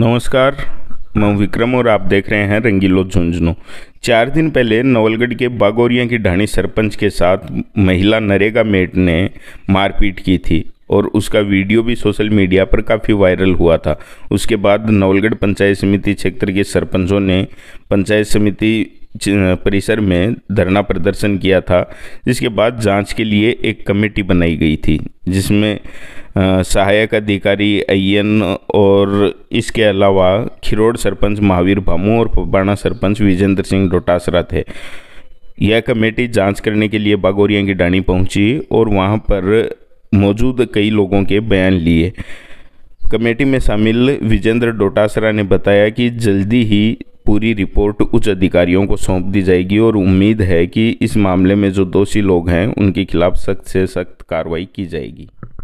नमस्कार मैं विक्रम और आप देख रहे हैं रंगीलो झुंझुनू चार दिन पहले नवलगढ़ के बागोरिया की ढाणी सरपंच के साथ महिला नरेगा मेट ने मारपीट की थी और उसका वीडियो भी सोशल मीडिया पर काफ़ी वायरल हुआ था उसके बाद नवलगढ़ पंचायत समिति क्षेत्र के सरपंचों ने पंचायत समिति परिसर में धरना प्रदर्शन किया था जिसके बाद जांच के लिए एक कमेटी बनाई गई थी जिसमें सहायक अधिकारी अयन और इसके अलावा खिरोड़ सरपंच महावीर भामू और बाणा सरपंच विजेंद्र सिंह डोटासरा थे यह कमेटी जांच करने के लिए बागोरिया की डाणी पहुंची और वहां पर मौजूद कई लोगों के बयान लिए कमेटी में शामिल विजेंद्र डोटासरा ने बताया कि जल्दी ही पूरी रिपोर्ट उच्च अधिकारियों को सौंप दी जाएगी और उम्मीद है कि इस मामले में जो दोषी लोग हैं उनके खिलाफ सख्त से सख्त कार्रवाई की जाएगी